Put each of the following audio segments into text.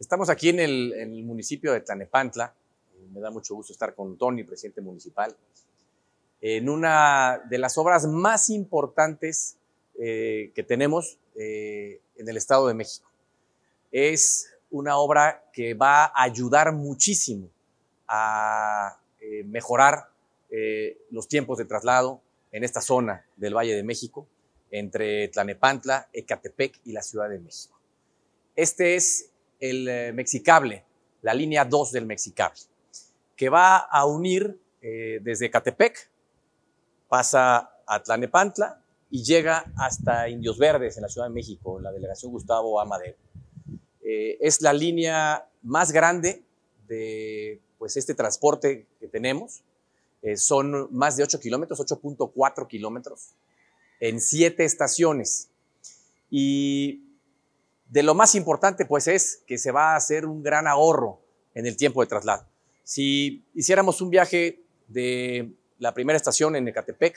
Estamos aquí en el, municipio de Tlanepantla. Eh, me da mucho gusto estar con Tony, presidente municipal, en una de las obras más importantes eh, que tenemos eh, en el Estado de México. Es una obra que va a ayudar muchísimo a mejorar los tiempos de traslado en esta zona del Valle de México, entre Tlanepantla, Ecatepec y la Ciudad de México. Este es el eh, Mexicable, la línea 2 del Mexicable, que va a unir eh, desde Catepec, pasa a Tlanepantla y llega hasta Indios Verdes, en la Ciudad de México, la delegación Gustavo Amadeo. Eh, es la línea más grande de pues, este transporte que tenemos. son más de 8 kilómetros, 8.4 kilómetros, en 7 estaciones. Y de lo más importante, pues, es que se va a hacer un gran ahorro en el tiempo de traslado. Si hiciéramos un viaje de la primera estación en Ecatepec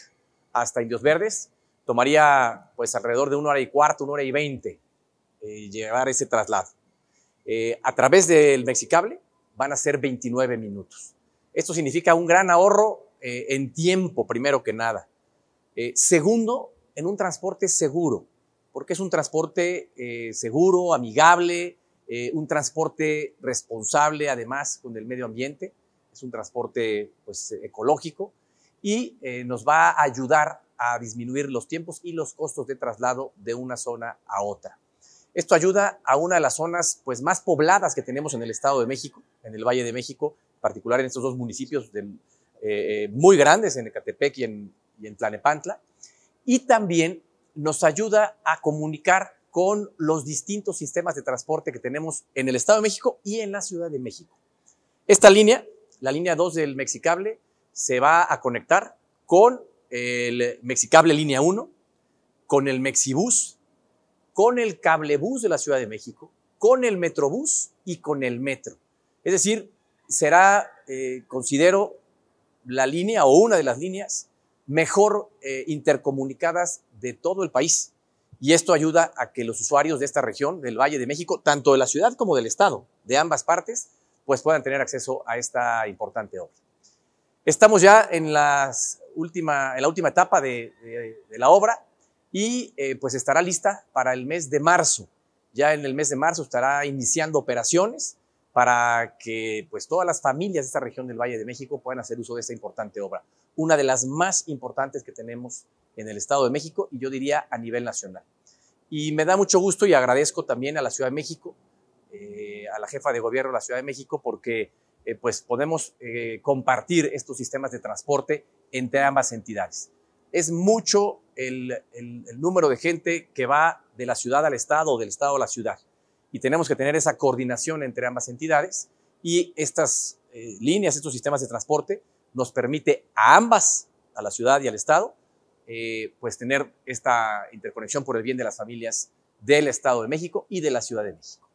hasta Indios Verdes, tomaría pues alrededor de una hora y cuarto, una hora y veinte eh, llevar ese traslado. Eh, a través del Mexicable van a ser 29 minutos. Esto significa un gran ahorro eh, en tiempo, primero que nada. Eh, segundo, en un transporte seguro porque es un transporte eh, seguro, amigable, eh, un transporte responsable además con el medio ambiente, es un transporte pues, ecológico y eh, nos va a ayudar a disminuir los tiempos y los costos de traslado de una zona a otra. Esto ayuda a una de las zonas pues, más pobladas que tenemos en el Estado de México, en el Valle de México, en particular en estos dos municipios de, muy grandes, en Ecatepec y en, y en Tlanepantla, y también nos ayuda a comunicar con los distintos sistemas de transporte que tenemos en el Estado de México y en la Ciudad de México. Esta línea, la línea 2 del Mexicable, se va a conectar con el Mexicable Línea 1, con el Mexibus, con el Cablebús de la Ciudad de México, con el Metrobús y con el Metro. Es decir, será, eh, considero, la línea o una de las líneas mejor eh, intercomunicadas de todo el país. Y esto ayuda a que los usuarios de esta región, del Valle de México, tanto de la ciudad como del Estado, de ambas partes, pues puedan tener acceso a esta importante obra. Estamos ya en, última, la última etapa de, la obra y eh, pues estará lista para el mes de marzo. Ya en el mes de marzo estará iniciando operaciones para que pues todas las familias de esta región del Valle de México puedan hacer uso de esta importante obra, una de las más importantes que tenemos en el Estado de México y yo diría a nivel nacional. Y me da mucho gusto y agradezco también a la Ciudad de México, eh, a la jefa de gobierno de la Ciudad de México, porque eh, pues podemos eh, compartir estos sistemas de transporte entre ambas entidades. Es mucho el, número de gente que va de la ciudad al estado o del estado a la ciudad. Y tenemos que tener esa coordinación entre ambas entidades y estas líneas, estos sistemas de transporte nos permite a ambas, a la ciudad y al estado, eh, pues tener esta interconexión por el bien de las familias del Estado de México y de la Ciudad de México.